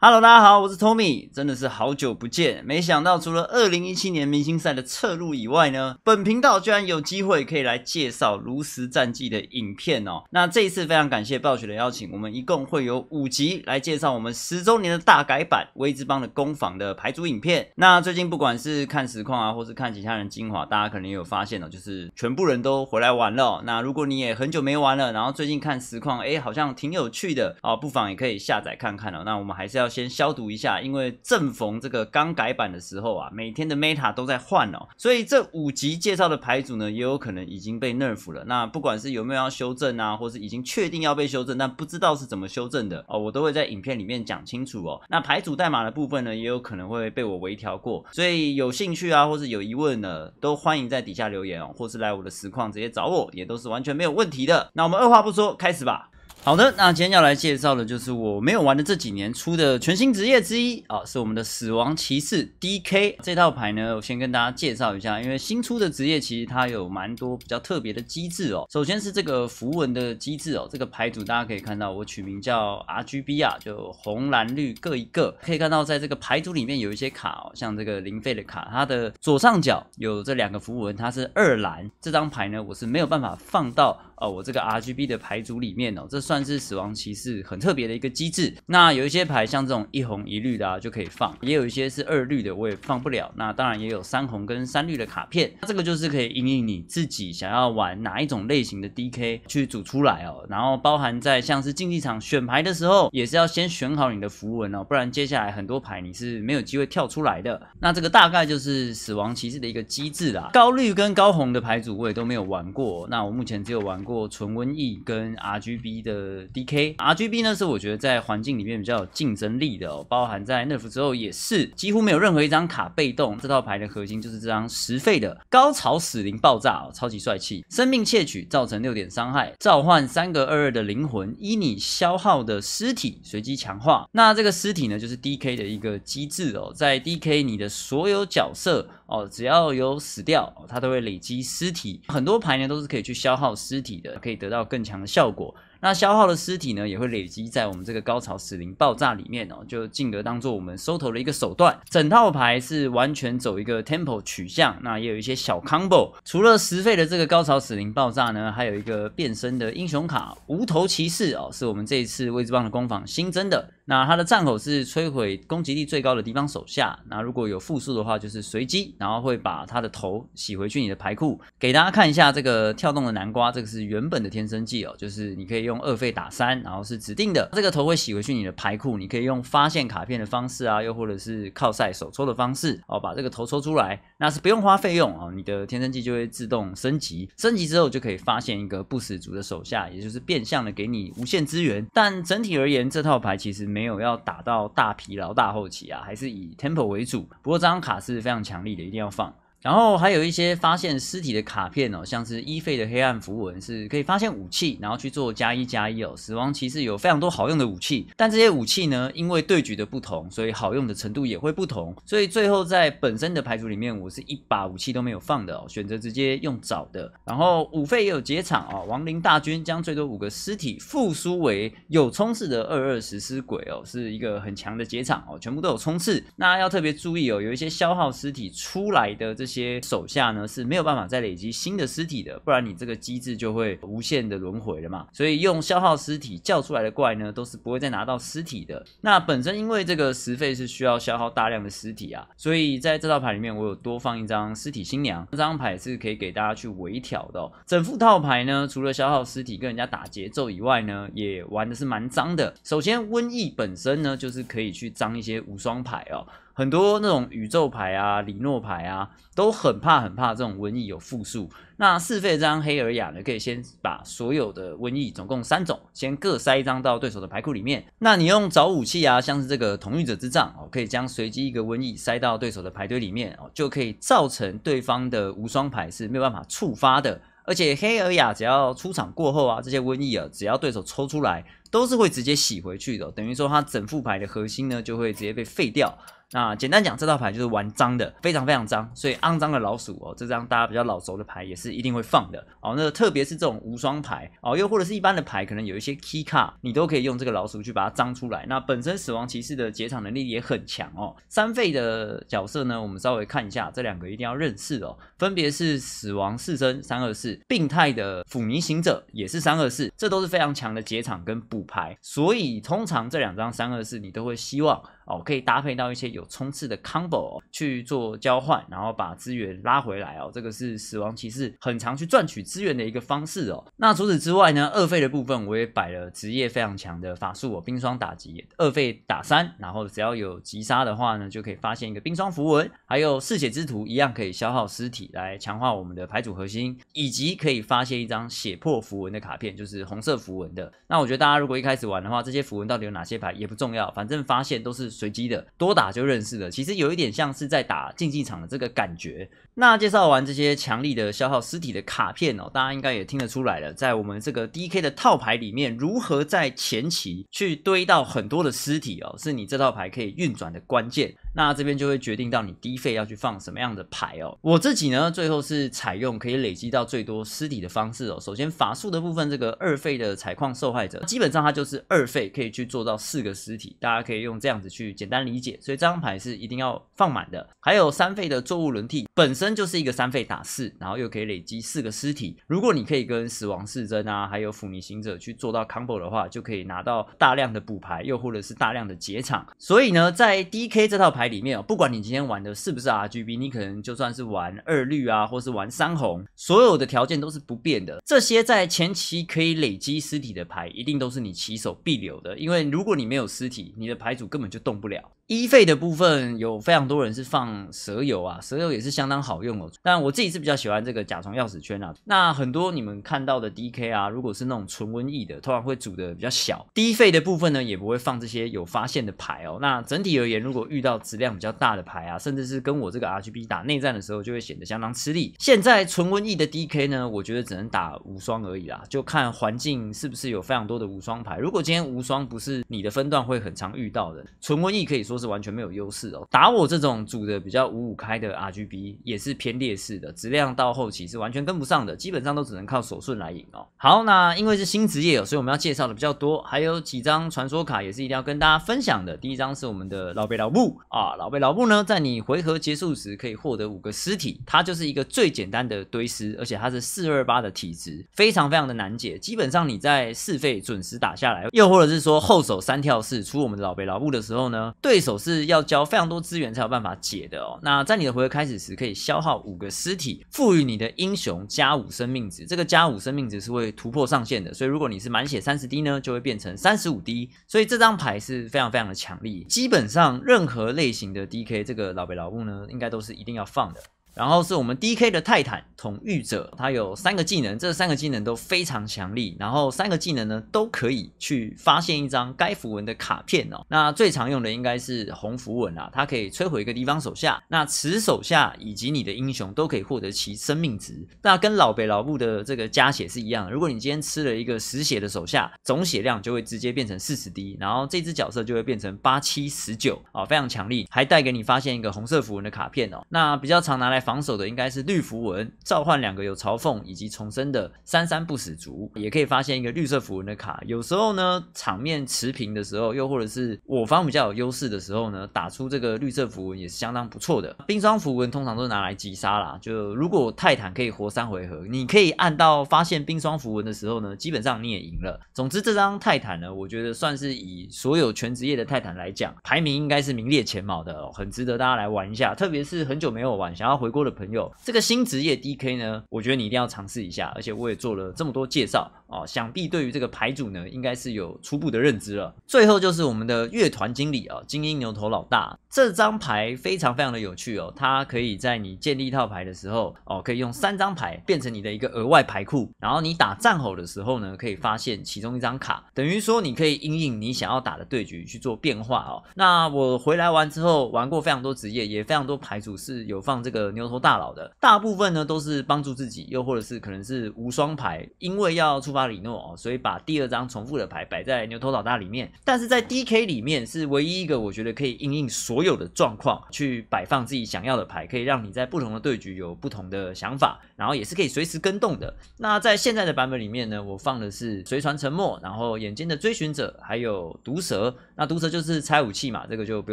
Hello，大家好，我是 Tommy，真的是好久不见。没想到除了2017年明星赛的侧录以外呢，本频道居然有机会可以来介绍炉石战记的影片哦。那这一次非常感谢暴雪的邀请，我们一共会有五集来介绍我们十周年的大改版威兹邦的攻防的排组影片。那最近不管是看实况啊，或是看其他人精华，大家可能也有发现哦，就是全部人都回来玩了。那如果你也很久没玩了，然后最近看实况，哎，好像挺有趣的啊，不妨也可以下载看看了。那我们还是要。先消毒一下，因为正逢这个刚改版的时候啊，每天的 Meta 都在换哦，所以这五集介绍的牌组呢，也有可能已经被 Nerf 了。那不管是有没有要修正啊，或是已经确定要被修正，但不知道是怎么修正的哦，我都会在影片里面讲清楚哦。那牌组代码的部分呢，也有可能会被我微调过，所以有兴趣啊，或是有疑问的，都欢迎在底下留言哦，或是来我的实况直接找我，也都是完全没有问题的。那我们二话不说，开始吧。好的，那今天要来介绍的就是我没有玩的这几年出的全新职业之一啊，是我们的死亡骑士 DK 这套牌呢。我先跟大家介绍一下，因为新出的职业其实它有蛮多比较特别的机制哦。首先是这个符文的机制哦，这个牌组大家可以看到，我取名叫 RGB 啊，就红蓝绿各一个。可以看到在这个牌组里面有一些卡哦，像这个零费的卡，它的左上角有这两个符文，它是二蓝。这张牌呢，我是没有办法放到呃我这个 RGB 的牌组里面哦，这。算是死亡骑士很特别的一个机制。那有一些牌像这种一红一绿的啊、就可以放，也有一些是二绿的我也放不了。那当然也有三红跟三绿的卡片，那这个就是可以引领你自己想要玩哪一种类型的 D K 去组出来哦。然后包含在像是竞技场选牌的时候，也是要先选好你的符文哦，不然接下来很多牌你是没有机会跳出来的。那这个大概就是死亡骑士的一个机制啦。高绿跟高红的牌组我也都没有玩过，那我目前只有玩过纯瘟疫跟 R G B 的。呃，D K R G B 呢是我觉得在环境里面比较有竞争力的哦，包含在那副之后也是几乎没有任何一张卡被动，这套牌的核心就是这张十费的高潮死灵爆炸哦，超级帅气，生命窃取造成六点伤害，召唤三个二二的灵魂，依你消耗的尸体随机强化。那这个尸体呢，就是 D K 的一个机制哦，在 D K 你的所有角色哦，只要有死掉，它都会累积尸体，很多牌呢都是可以去消耗尸体的，可以得到更强的效果。那消耗的尸体呢，也会累积在我们这个高潮死灵爆炸里面哦，就进而当做我们收头的一个手段。整套牌是完全走一个 temple 取向，那也有一些小 combo。除了十费的这个高潮死灵爆炸呢，还有一个变身的英雄卡无头骑士哦，是我们这一次未知棒的攻防新增的。那它的战吼是摧毁攻击力最高的敌方手下。那如果有复数的话，就是随机，然后会把他的头洗回去你的牌库。给大家看一下这个跳动的南瓜，这个是原本的天生技哦，就是你可以。用二费打三，然后是指定的这个头会洗回去你的牌库，你可以用发现卡片的方式啊，又或者是靠赛手抽的方式哦，把这个头抽出来，那是不用花费用哦，你的天生技就会自动升级，升级之后就可以发现一个不死族的手下，也就是变相的给你无限资源。但整体而言，这套牌其实没有要打到大疲劳大后期啊，还是以 Temple 为主。不过这张卡是非常强力的，一定要放。然后还有一些发现尸体的卡片哦，像是一费的黑暗符文是可以发现武器，然后去做加一加一哦。死亡骑士有非常多好用的武器，但这些武器呢，因为对局的不同，所以好用的程度也会不同。所以最后在本身的牌组里面，我是一把武器都没有放的哦，选择直接用找的。然后五费也有结场哦，亡灵大军将最多五个尸体复苏为有冲刺的二二食尸鬼哦，是一个很强的结场哦，全部都有冲刺。那要特别注意哦，有一些消耗尸体出来的这。些手下呢是没有办法再累积新的尸体的，不然你这个机制就会无限的轮回了嘛。所以用消耗尸体叫出来的怪呢，都是不会再拿到尸体的。那本身因为这个食费是需要消耗大量的尸体啊，所以在这套牌里面我有多放一张尸体新娘，这张牌是可以给大家去微调的。整副套牌呢，除了消耗尸体跟人家打节奏以外呢，也玩的是蛮脏的。首先瘟疫本身呢，就是可以去脏一些无双牌哦。很多那种宇宙牌啊、李诺牌啊，都很怕很怕这种瘟疫有复数。那费这张黑尔雅呢，可以先把所有的瘟疫，总共三种，先各塞一张到对手的牌库里面。那你用找武器啊，像是这个同御者之杖哦，可以将随机一个瘟疫塞到对手的牌堆里面哦，就可以造成对方的无双牌是没有办法触发的。而且黑尔雅只要出场过后啊，这些瘟疫啊，只要对手抽出来，都是会直接洗回去的。等于说，它整副牌的核心呢，就会直接被废掉。那简单讲，这套牌就是玩脏的，非常非常脏，所以肮脏的老鼠哦，这张大家比较老熟的牌也是一定会放的哦。那特别是这种无双牌哦，又或者是一般的牌，可能有一些 key 卡，你都可以用这个老鼠去把它脏出来。那本身死亡骑士的结场能力也很强哦。三费的角色呢，我们稍微看一下，这两个一定要认识哦，分别是死亡四僧三二四，病态的腐泥行者也是三二四，这都是非常强的结场跟补牌，所以通常这两张三二四你都会希望。哦，可以搭配到一些有冲刺的 combo 去做交换，然后把资源拉回来哦。这个是死亡骑士很常去赚取资源的一个方式哦。那除此之外呢，二费的部分我也摆了职业非常强的法术哦，冰霜打击二费打三，然后只要有击杀的话呢，就可以发现一个冰霜符文，还有嗜血之徒一样可以消耗尸体来强化我们的牌组核心，以及可以发现一张血破符文的卡片，就是红色符文的。那我觉得大家如果一开始玩的话，这些符文到底有哪些牌也不重要，反正发现都是。随机的多打就认识了，其实有一点像是在打竞技场的这个感觉。那介绍完这些强力的消耗尸体的卡片哦，大家应该也听得出来了，在我们这个 D K 的套牌里面，如何在前期去堆到很多的尸体哦，是你这套牌可以运转的关键。那这边就会决定到你低费要去放什么样的牌哦。我自己呢，最后是采用可以累积到最多尸体的方式哦。首先法术的部分，这个二费的采矿受害者，基本上它就是二费可以去做到四个尸体，大家可以用这样子去。简单理解，所以这张牌是一定要放满的。还有三费的作物轮替本身就是一个三费打四，然后又可以累积四个尸体。如果你可以跟死亡四针啊，还有腐泥行者去做到 combo 的话，就可以拿到大量的补牌，又或者是大量的结场。所以呢，在 D K 这套牌里面哦，不管你今天玩的是不是 R G B，你可能就算是玩二绿啊，或是玩三红，所有的条件都是不变的。这些在前期可以累积尸体的牌，一定都是你起手必留的，因为如果你没有尸体，你的牌组根本就。动不了，一费的部分有非常多人是放蛇油啊，蛇油也是相当好用哦。但我自己是比较喜欢这个甲虫钥匙圈啊。那很多你们看到的 DK 啊，如果是那种纯瘟疫的，通常会煮的比较小。低费的部分呢，也不会放这些有发现的牌哦。那整体而言，如果遇到质量比较大的牌啊，甚至是跟我这个 r g b 打内战的时候，就会显得相当吃力。现在纯瘟疫的 DK 呢，我觉得只能打无双而已啦，就看环境是不是有非常多的无双牌。如果今天无双不是你的分段，会很常遇到的纯。瘟疫可以说是完全没有优势哦，打我这种组的比较五五开的 r g b 也是偏劣势的，质量到后期是完全跟不上的，基本上都只能靠手顺来赢哦。好，那因为是新职业哦，所以我们要介绍的比较多，还有几张传说卡也是一定要跟大家分享的。第一张是我们的老贝老布啊，老贝老布呢，在你回合结束时可以获得五个尸体，它就是一个最简单的堆尸，而且它是四二八的体质，非常非常的难解，基本上你在四费准时打下来，又或者是说后手三跳四出我们的老贝老布的时候。呢，对手是要交非常多资源才有办法解的哦。那在你的回合开始时，可以消耗五个尸体，赋予你的英雄加五生命值。这个加五生命值是会突破上限的，所以如果你是满血三十滴呢，就会变成三十五滴。所以这张牌是非常非常的强力，基本上任何类型的 DK 这个老白老物呢，应该都是一定要放的。然后是我们 D K 的泰坦统御者，他有三个技能，这三个技能都非常强力。然后三个技能呢，都可以去发现一张该符文的卡片哦。那最常用的应该是红符文啊，它可以摧毁一个敌方手下，那此手下以及你的英雄都可以获得其生命值。那跟老北老布的这个加血是一样。的。如果你今天吃了一个失血的手下，总血量就会直接变成四十滴，然后这只角色就会变成八七十九啊，非常强力，还带给你发现一个红色符文的卡片哦。那比较常拿来。防守的应该是绿符文，召唤两个有嘲讽以及重生的三三不死族，也可以发现一个绿色符文的卡。有时候呢，场面持平的时候，又或者是我方比较有优势的时候呢，打出这个绿色符文也是相当不错的。冰霜符文通常都拿来击杀啦，就如果泰坦可以活三回合，你可以按到发现冰霜符文的时候呢，基本上你也赢了。总之这张泰坦呢，我觉得算是以所有全职业的泰坦来讲，排名应该是名列前茅的，很值得大家来玩一下。特别是很久没有玩，想要回。玩过的朋友，这个新职业 DK 呢，我觉得你一定要尝试一下，而且我也做了这么多介绍。哦，想必对于这个牌组呢，应该是有初步的认知了。最后就是我们的乐团经理啊，精英牛头老大这张牌非常非常的有趣哦，它可以在你建立一套牌的时候哦，可以用三张牌变成你的一个额外牌库，然后你打战吼的时候呢，可以发现其中一张卡，等于说你可以因应你想要打的对局去做变化哦。那我回来完之后，玩过非常多职业，也非常多牌组是有放这个牛头大佬的，大部分呢都是帮助自己，又或者是可能是无双牌，因为要出发。巴里诺哦，所以把第二张重复的牌摆在牛头老大里面，但是在 D K 里面是唯一一个我觉得可以应应所有的状况去摆放自己想要的牌，可以让你在不同的对局有不同的想法，然后也是可以随时跟动的。那在现在的版本里面呢，我放的是随船沉默，然后眼尖的追寻者，还有毒蛇。那毒蛇就是拆武器嘛，这个就不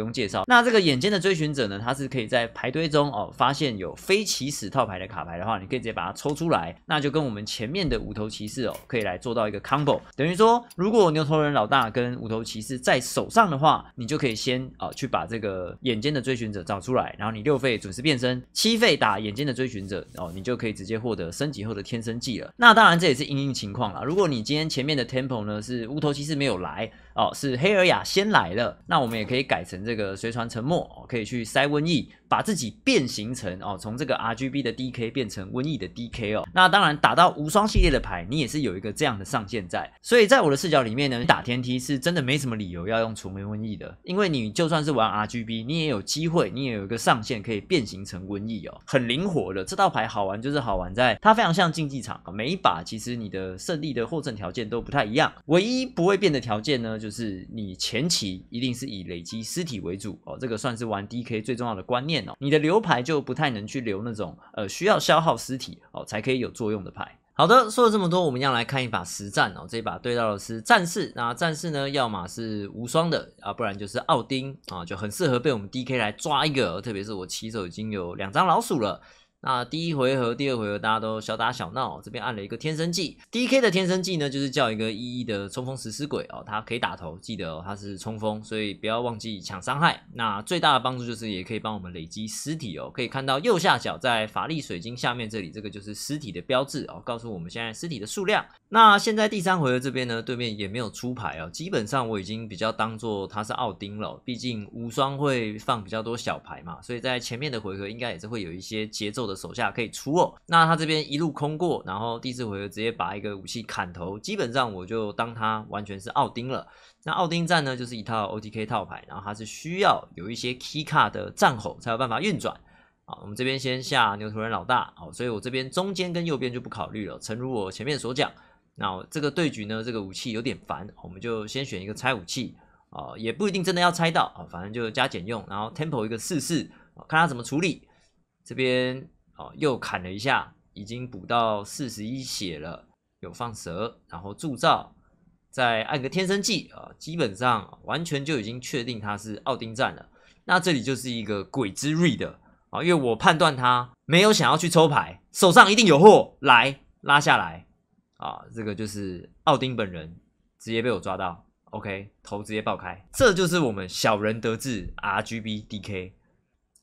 用介绍。那这个眼尖的追寻者呢，它是可以在牌堆中哦发现有非起始套牌的卡牌的话，你可以直接把它抽出来，那就跟我们前面的五头骑士哦。可以来做到一个 combo，等于说，如果牛头人老大跟无头骑士在手上的话，你就可以先啊去把这个眼尖的追寻者找出来，然后你六费准时变身，七费打眼尖的追寻者，哦，你就可以直接获得升级后的天生技了。那当然这也是因应情况啦。如果你今天前面的 temple 呢是无头骑士没有来。哦，是黑尔雅先来了，那我们也可以改成这个随船沉没，可以去塞瘟疫，把自己变形成哦，从这个 R G B 的 D K 变成瘟疫的 D K 哦。那当然打到无双系列的牌，你也是有一个这样的上限在。所以在我的视角里面呢，打天梯是真的没什么理由要用纯瘟疫的，因为你就算是玩 R G B，你也有机会，你也有一个上限可以变形成瘟疫哦，很灵活的。这套牌好玩就是好玩在它非常像竞技场每一把其实你的胜利的获胜条件都不太一样，唯一不会变的条件呢就。就是你前期一定是以累积尸体为主哦，这个算是玩 D K 最重要的观念哦。你的留牌就不太能去留那种呃需要消耗尸体哦才可以有作用的牌。好的，说了这么多，我们要来看一把实战哦。这一把对到的是战士，那战士呢，要么是无双的啊，不然就是奥丁啊，就很适合被我们 D K 来抓一个。特别是我起手已经有两张老鼠了。那第一回合、第二回合大家都小打小闹，这边按了一个天生技。D.K. 的天生技呢，就是叫一个一一的冲锋食尸鬼哦，它可以打头，记得哦，它是冲锋，所以不要忘记抢伤害。那最大的帮助就是，也可以帮我们累积尸体哦。可以看到右下角在法力水晶下面这里，这个就是尸体的标志哦，告诉我们现在尸体的数量。那现在第三回合这边呢，对面也没有出牌哦，基本上我已经比较当做他是奥丁了，毕竟无双会放比较多小牌嘛，所以在前面的回合应该也是会有一些节奏的。手下可以出哦，那他这边一路空过，然后第四回合直接把一个武器砍头，基本上我就当他完全是奥丁了。那奥丁战呢，就是一套 OTK 套牌，然后它是需要有一些 Key 卡的战吼才有办法运转啊。我们这边先下牛头人老大，好，所以我这边中间跟右边就不考虑了。诚如我前面所讲，那这个对局呢，这个武器有点烦，我们就先选一个拆武器啊，也不一定真的要拆到啊，反正就加减用，然后 Temple 一个试试，看他怎么处理。这边。哦，又砍了一下，已经补到四十一血了，有放蛇，然后铸造，再按个天生技啊，基本上完全就已经确定他是奥丁战了。那这里就是一个鬼之瑞的啊，因为我判断他没有想要去抽牌，手上一定有货，来拉下来啊，这个就是奥丁本人直接被我抓到，OK，头直接爆开，这就是我们小人得志 RGBDK。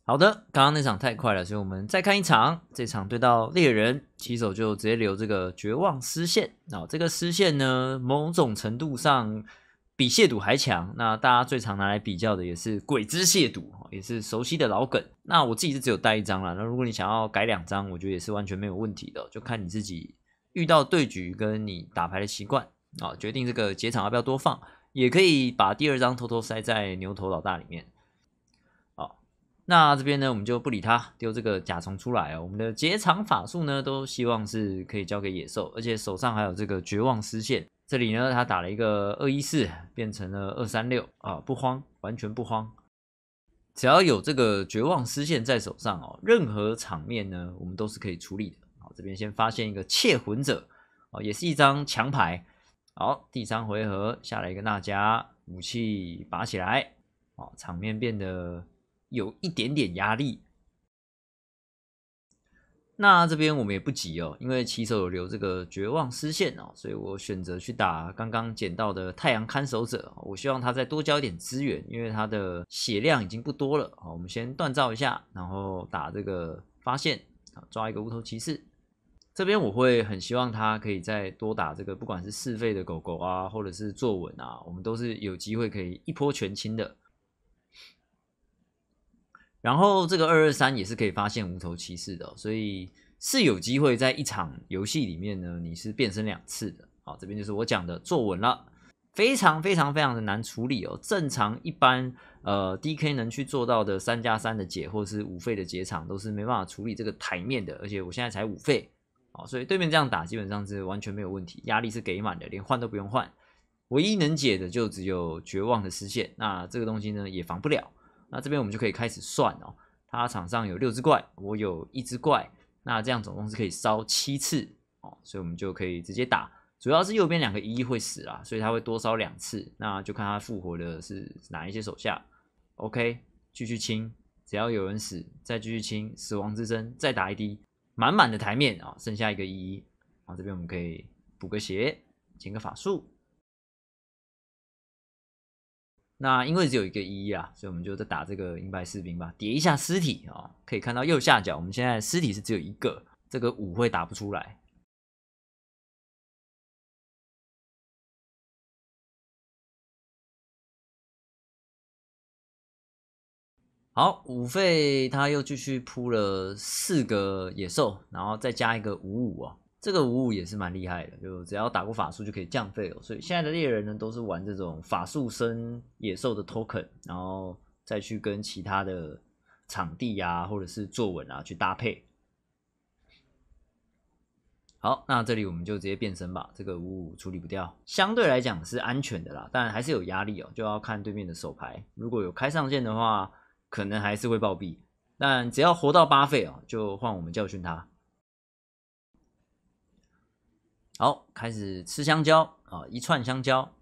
好的，刚刚那场太快了，所以我们再看一场。这场对到猎人，起手就直接留这个绝望丝线。那这个丝线呢，某种程度上比亵渎还强。那大家最常拿来比较的也是鬼之亵渎，也是熟悉的老梗。那我自己是只有带一张了。那如果你想要改两张，我觉得也是完全没有问题的，就看你自己遇到对局跟你打牌的习惯啊，决定这个结场要不要多放，也可以把第二张偷偷塞在牛头老大里面。那这边呢，我们就不理他，丢这个甲虫出来哦。我们的结肠法术呢，都希望是可以交给野兽，而且手上还有这个绝望丝线。这里呢，他打了一个二一四，变成了二三六啊，不慌，完全不慌。只要有这个绝望丝线在手上哦，任何场面呢，我们都是可以处理的。好，这边先发现一个窃魂者哦，也是一张强牌。好，第三回合下来一个娜迦，武器拔起来，哦，场面变得。有一点点压力，那这边我们也不急哦，因为骑手有留这个绝望丝线哦，所以我选择去打刚刚捡到的太阳看守者，我希望他再多交一点资源，因为他的血量已经不多了啊。我们先锻造一下，然后打这个发现抓一个无头骑士。这边我会很希望他可以再多打这个，不管是试费的狗狗啊，或者是坐稳啊，我们都是有机会可以一波全清的。然后这个二二三也是可以发现无头骑士的，所以是有机会在一场游戏里面呢，你是变身两次的。好，这边就是我讲的坐稳了，非常非常非常的难处理哦。正常一般呃 D K 能去做到的三加三的解或者是五费的解场都是没办法处理这个台面的，而且我现在才五费，啊，所以对面这样打基本上是完全没有问题，压力是给满的，连换都不用换，唯一能解的就只有绝望的视线，那这个东西呢也防不了。那这边我们就可以开始算哦，他场上有六只怪，我有一只怪，那这样总共是可以烧七次哦，所以我们就可以直接打，主要是右边两个一会死啊，所以他会多烧两次，那就看他复活的是哪一些手下。OK，继续清，只要有人死再继续清，死亡之声再打一滴，满满的台面啊，剩下一个一，然后这边我们可以补个血，减个法术。那因为只有一个一啊，所以我们就在打这个银白士兵吧，叠一下尸体啊，可以看到右下角，我们现在尸体是只有一个，这个五会打不出来。好，五费他又继续铺了四个野兽，然后再加一个五五啊。这个五五也是蛮厉害的，就只要打过法术就可以降费哦。所以现在的猎人呢，都是玩这种法术生野兽的 token，然后再去跟其他的场地啊，或者是坐稳啊去搭配。好，那这里我们就直接变身吧。这个五五处理不掉，相对来讲是安全的啦，但还是有压力哦，就要看对面的手牌。如果有开上线的话，可能还是会暴毙。但只要活到八费哦，就换我们教训他。好，开始吃香蕉啊，一串香蕉。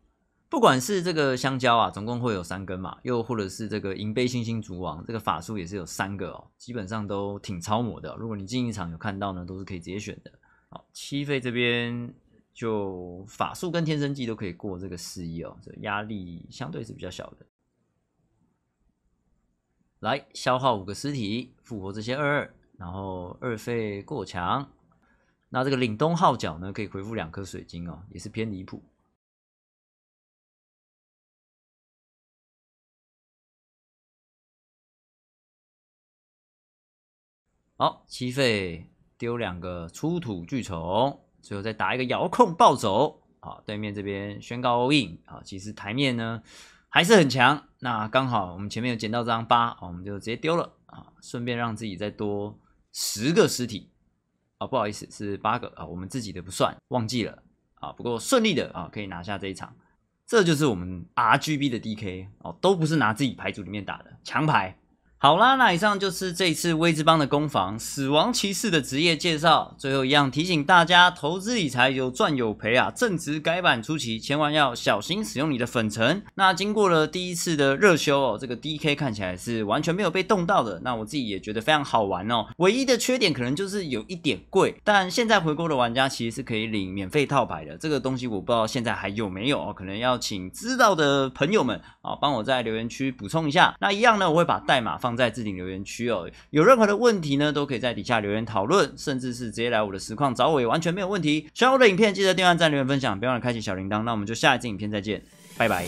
不管是这个香蕉啊，总共会有三根嘛，又或者是这个银背星星族王，这个法术也是有三个哦，基本上都挺超模的。如果你进一场有看到呢，都是可以直接选的。好，七费这边就法术跟天生技都可以过这个四一哦，这压力相对是比较小的。来消耗五个尸体复活这些二二，然后二费过墙，那这个凛东号角呢，可以回复两颗水晶哦，也是偏离谱。好，七费丢两个出土巨虫，最后再打一个遥控暴走。好，对面这边宣告 all i n 啊，其实台面呢还是很强。那刚好我们前面有捡到这张八，我们就直接丢了啊，顺便让自己再多十个尸体。啊，不好意思，是八个啊，我们自己的不算，忘记了啊。不过顺利的啊，可以拿下这一场，这就是我们 R G B 的 D K 哦，都不是拿自己牌组里面打的强牌。好啦，那以上就是这一次微之邦的攻防死亡骑士的职业介绍。最后一样提醒大家，投资理财有赚有赔啊！正值改版初期，千万要小心使用你的粉尘。那经过了第一次的热修哦，这个 DK 看起来是完全没有被冻到的。那我自己也觉得非常好玩哦。唯一的缺点可能就是有一点贵，但现在回购的玩家其实是可以领免费套牌的。这个东西我不知道现在还有没有哦，可能要请知道的朋友们啊，帮我在留言区补充一下。那一样呢，我会把代码放。在置顶留言区哦，有任何的问题呢，都可以在底下留言讨论，甚至是直接来我的实况找我，也完全没有问题。喜欢我的影片，记得点按赞、留言、分享，别忘了开启小铃铛。那我们就下一集影片再见，拜拜。